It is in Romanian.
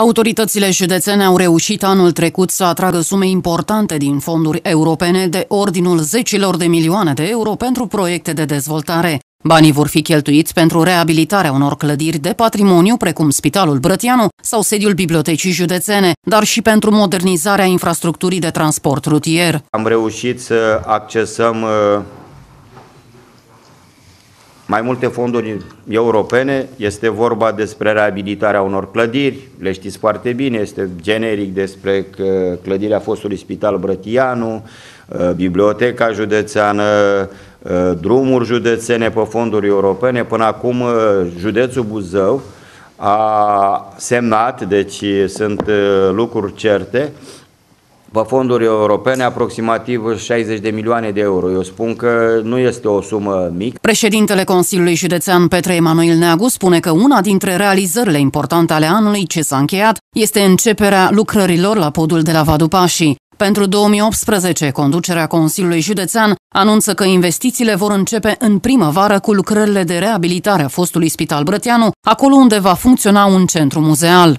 Autoritățile județene au reușit anul trecut să atragă sume importante din fonduri europene de ordinul zecilor de milioane de euro pentru proiecte de dezvoltare. Banii vor fi cheltuiți pentru reabilitarea unor clădiri de patrimoniu, precum Spitalul Brătianu sau sediul Bibliotecii Județene, dar și pentru modernizarea infrastructurii de transport rutier. Am reușit să accesăm uh, mai multe fonduri europene, este vorba despre reabilitarea unor clădiri, le știți foarte bine, este generic despre clădirea fostului spital Brătianu, uh, biblioteca județeană, uh, drumuri județene pe fonduri europene. Până acum uh, județul Buzău a semnat, deci sunt lucruri certe, pe fonduri europene aproximativ 60 de milioane de euro. Eu spun că nu este o sumă mică. Președintele Consiliului Județean Petre Emanuel Neagu spune că una dintre realizările importante ale anului ce s-a încheiat este începerea lucrărilor la podul de la Vadupașii. Pentru 2018, conducerea Consiliului Județean anunță că investițiile vor începe în primăvară cu lucrările de reabilitare a fostului Spital Brătianu, acolo unde va funcționa un centru muzeal.